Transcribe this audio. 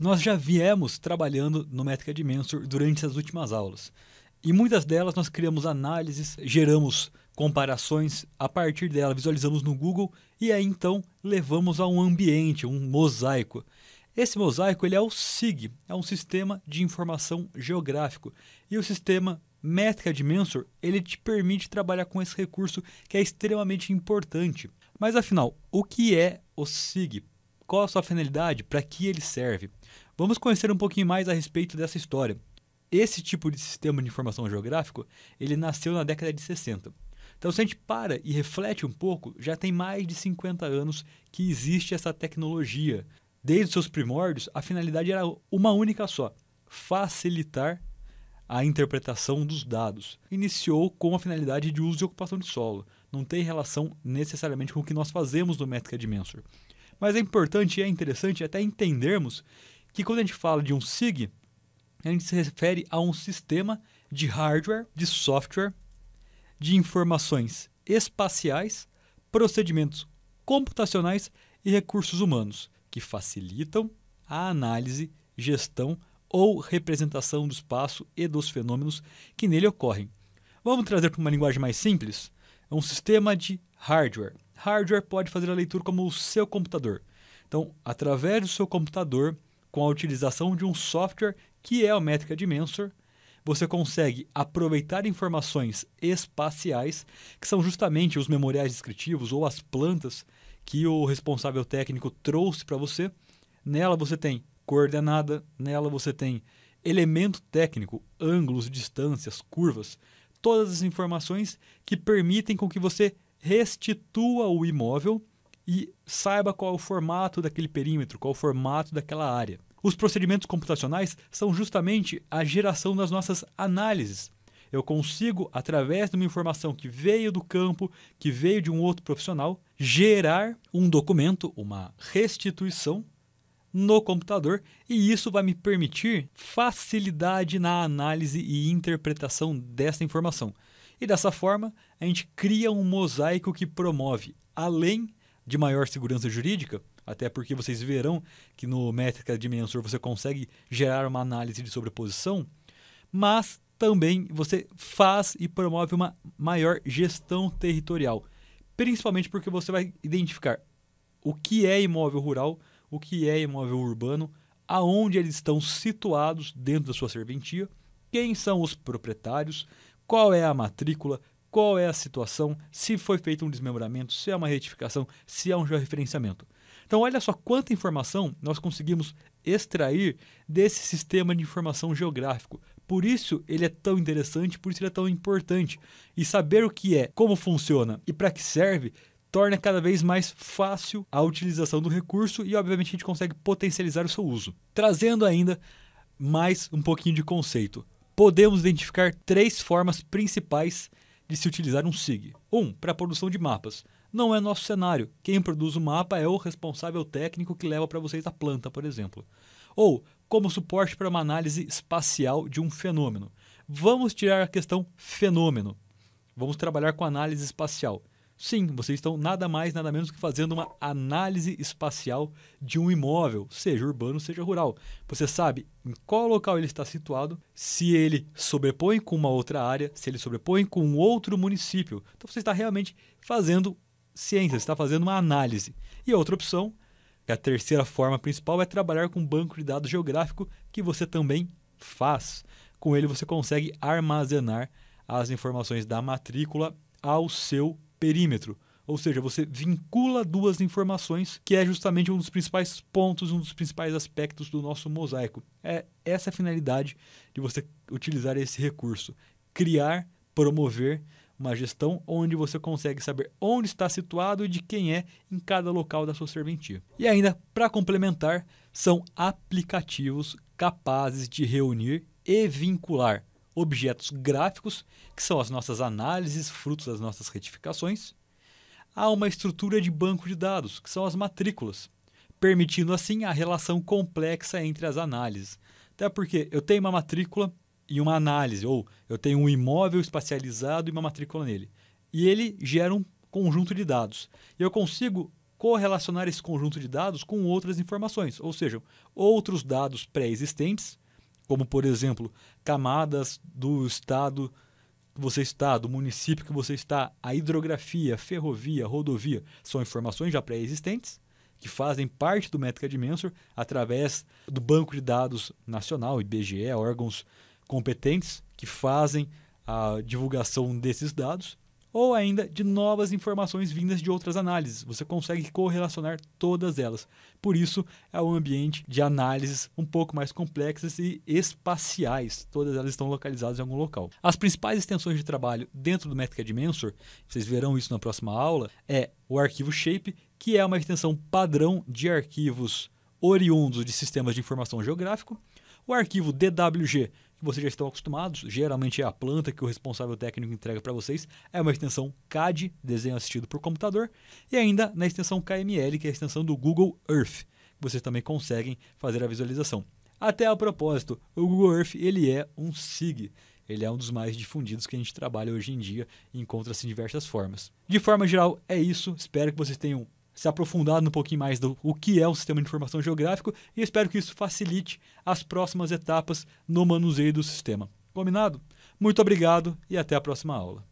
nós já viemos trabalhando no Métrica Dimensor durante as últimas aulas. E muitas delas nós criamos análises, geramos comparações, a partir dela visualizamos no Google e aí então levamos a um ambiente, um mosaico. Esse mosaico ele é o SIG, é um sistema de informação geográfico. E o sistema Métrica Dimensor ele te permite trabalhar com esse recurso que é extremamente importante. Mas afinal, o que é o SIG? qual a sua finalidade, para que ele serve. Vamos conhecer um pouquinho mais a respeito dessa história. Esse tipo de sistema de informação geográfico, ele nasceu na década de 60. Então, se a gente para e reflete um pouco, já tem mais de 50 anos que existe essa tecnologia. Desde seus primórdios, a finalidade era uma única só: facilitar a interpretação dos dados. Iniciou com a finalidade de uso e ocupação de solo. Não tem relação necessariamente com o que nós fazemos no de Dimensor. Mas é importante e é interessante até entendermos que quando a gente fala de um SIG, a gente se refere a um sistema de hardware, de software, de informações espaciais, procedimentos computacionais e recursos humanos que facilitam a análise, gestão ou representação do espaço e dos fenômenos que nele ocorrem. Vamos trazer para uma linguagem mais simples? É um sistema de hardware hardware pode fazer a leitura como o seu computador. Então, através do seu computador, com a utilização de um software que é o Metrica Dimensor, você consegue aproveitar informações espaciais, que são justamente os memoriais descritivos ou as plantas que o responsável técnico trouxe para você. Nela você tem coordenada, nela você tem elemento técnico, ângulos, distâncias, curvas, todas as informações que permitem com que você restitua o imóvel e saiba qual é o formato daquele perímetro, qual é o formato daquela área. Os procedimentos computacionais são justamente a geração das nossas análises. Eu consigo, através de uma informação que veio do campo, que veio de um outro profissional, gerar um documento, uma restituição no computador, e isso vai me permitir facilidade na análise e interpretação dessa informação. E dessa forma, a gente cria um mosaico que promove, além de maior segurança jurídica, até porque vocês verão que no métrica de Mensor você consegue gerar uma análise de sobreposição, mas também você faz e promove uma maior gestão territorial, principalmente porque você vai identificar o que é imóvel rural, o que é imóvel urbano, aonde eles estão situados dentro da sua serventia, quem são os proprietários, qual é a matrícula, qual é a situação, se foi feito um desmembramento, se é uma retificação, se é um georreferenciamento. Então, olha só quanta informação nós conseguimos extrair desse sistema de informação geográfico. Por isso ele é tão interessante, por isso ele é tão importante. E saber o que é, como funciona e para que serve torna cada vez mais fácil a utilização do recurso e, obviamente, a gente consegue potencializar o seu uso. Trazendo ainda mais um pouquinho de conceito podemos identificar três formas principais de se utilizar um SIG. Um, para a produção de mapas. Não é nosso cenário. Quem produz o mapa é o responsável técnico que leva para vocês a planta, por exemplo. Ou como suporte para uma análise espacial de um fenômeno. Vamos tirar a questão fenômeno. Vamos trabalhar com análise espacial. Sim, vocês estão nada mais, nada menos que fazendo uma análise espacial de um imóvel, seja urbano, seja rural. Você sabe em qual local ele está situado, se ele sobrepõe com uma outra área, se ele sobrepõe com outro município. Então você está realmente fazendo ciência, você está fazendo uma análise. E outra opção, é a terceira forma principal, é trabalhar com um banco de dados geográfico que você também faz. Com ele você consegue armazenar as informações da matrícula ao seu perímetro. Ou seja, você vincula duas informações, que é justamente um dos principais pontos, um dos principais aspectos do nosso mosaico. É essa a finalidade de você utilizar esse recurso: criar, promover uma gestão onde você consegue saber onde está situado e de quem é em cada local da sua serventia. E ainda, para complementar, são aplicativos capazes de reunir e vincular objetos gráficos, que são as nossas análises, frutos das nossas retificações. Há uma estrutura de banco de dados, que são as matrículas, permitindo assim a relação complexa entre as análises. Até porque eu tenho uma matrícula e uma análise, ou eu tenho um imóvel espacializado e uma matrícula nele. E ele gera um conjunto de dados. E eu consigo correlacionar esse conjunto de dados com outras informações, ou seja, outros dados pré-existentes como por exemplo, camadas do estado que você está, do município que você está, a hidrografia, ferrovia, rodovia, são informações já pré-existentes que fazem parte do Métrica Dimensor através do banco de dados nacional, IBGE, órgãos competentes que fazem a divulgação desses dados ou ainda de novas informações vindas de outras análises. Você consegue correlacionar todas elas. Por isso, é um ambiente de análises um pouco mais complexas e espaciais. Todas elas estão localizadas em algum local. As principais extensões de trabalho dentro do Metric Dimensor, vocês verão isso na próxima aula, é o arquivo shape, que é uma extensão padrão de arquivos oriundos de sistemas de informação geográfico, o arquivo DWG, vocês já estão acostumados, geralmente é a planta que o responsável técnico entrega para vocês, é uma extensão CAD, desenho assistido por computador, e ainda na extensão KML, que é a extensão do Google Earth, que vocês também conseguem fazer a visualização. Até a propósito, o Google Earth ele é um SIG, ele é um dos mais difundidos que a gente trabalha hoje em dia e encontra-se em diversas formas. De forma geral, é isso. Espero que vocês tenham se aprofundado um pouquinho mais do o que é o sistema de informação geográfico e espero que isso facilite as próximas etapas no manuseio do sistema. Combinado? Muito obrigado e até a próxima aula.